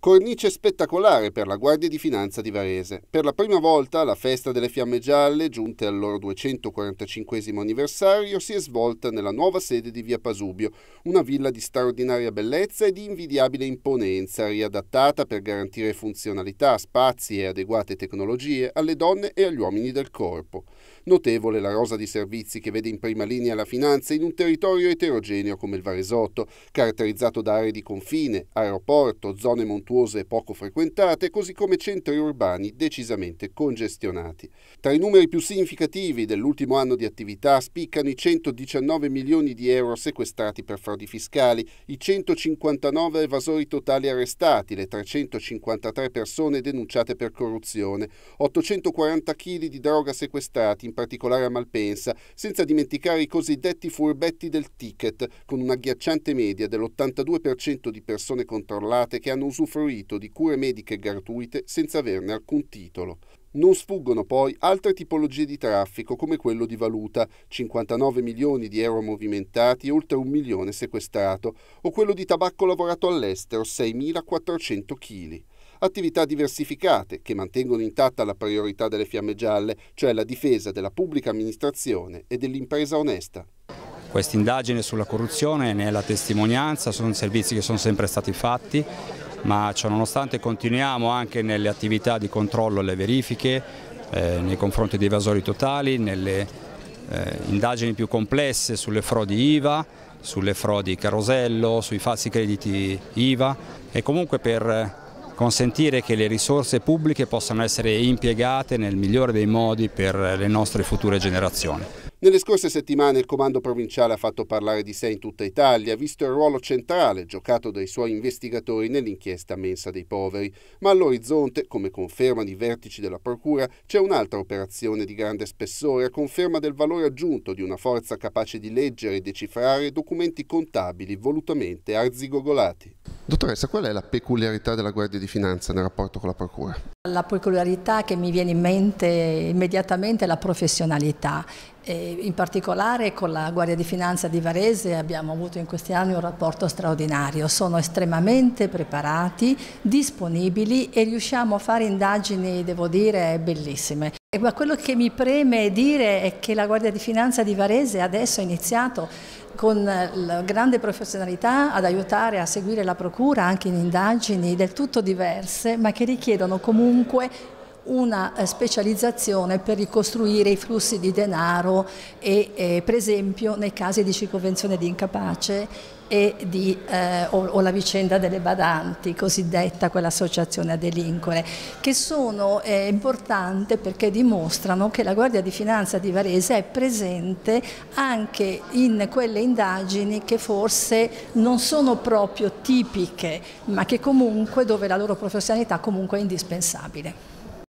Cornice spettacolare per la Guardia di Finanza di Varese. Per la prima volta la festa delle fiamme gialle, giunte al loro 245 anniversario, si è svolta nella nuova sede di Via Pasubio, una villa di straordinaria bellezza e di invidiabile imponenza, riadattata per garantire funzionalità, spazi e adeguate tecnologie alle donne e agli uomini del corpo. Notevole la rosa di servizi che vede in prima linea la finanza in un territorio eterogeneo come il Varesotto, caratterizzato da aree di confine, aeroporto, zone montuose sontuose e poco frequentate, così come centri urbani decisamente congestionati. Tra i numeri più significativi dell'ultimo anno di attività spiccano i 119 milioni di euro sequestrati per frodi fiscali, i 159 evasori totali arrestati, le 353 persone denunciate per corruzione, 840 kg di droga sequestrati, in particolare a Malpensa, senza dimenticare i cosiddetti furbetti del ticket, con una ghiacciante media dell'82% di persone controllate che hanno usufruito fruito di cure mediche gratuite senza averne alcun titolo. Non sfuggono poi altre tipologie di traffico come quello di valuta, 59 milioni di euro movimentati e oltre un milione sequestrato, o quello di tabacco lavorato all'estero, 6.400 kg attività diversificate che mantengono intatta la priorità delle fiamme gialle, cioè la difesa della pubblica amministrazione e dell'impresa onesta. Questa indagine sulla corruzione ne è la testimonianza, sono servizi che sono sempre stati fatti ma ciononostante continuiamo anche nelle attività di controllo e le verifiche eh, nei confronti dei evasori totali, nelle eh, indagini più complesse sulle frodi IVA, sulle frodi carosello, sui falsi crediti IVA e comunque per consentire che le risorse pubbliche possano essere impiegate nel migliore dei modi per le nostre future generazioni. Nelle scorse settimane il comando provinciale ha fatto parlare di sé in tutta Italia, visto il ruolo centrale giocato dai suoi investigatori nell'inchiesta Mensa dei Poveri, ma all'orizzonte, come confermano i vertici della Procura, c'è un'altra operazione di grande spessore a conferma del valore aggiunto di una forza capace di leggere e decifrare documenti contabili volutamente arzigogolati. Dottoressa, qual è la peculiarità della Guardia di Finanza nel rapporto con la Procura? La peculiarità che mi viene in mente immediatamente è la professionalità. E in particolare con la Guardia di Finanza di Varese abbiamo avuto in questi anni un rapporto straordinario. Sono estremamente preparati, disponibili e riusciamo a fare indagini, devo dire, bellissime. Ma quello che mi preme dire è che la Guardia di Finanza di Varese adesso ha iniziato con eh, grande professionalità ad aiutare a seguire la Procura anche in indagini del tutto diverse ma che richiedono comunque una eh, specializzazione per ricostruire i flussi di denaro e, eh, per esempio nei casi di circonvenzione di incapace di, eh, o, o, la vicenda delle badanti, cosiddetta quell'associazione a delinquere, che sono eh, importanti perché dimostrano che la Guardia di Finanza di Varese è presente anche in quelle indagini che forse non sono proprio tipiche, ma che comunque dove la loro professionalità comunque è indispensabile.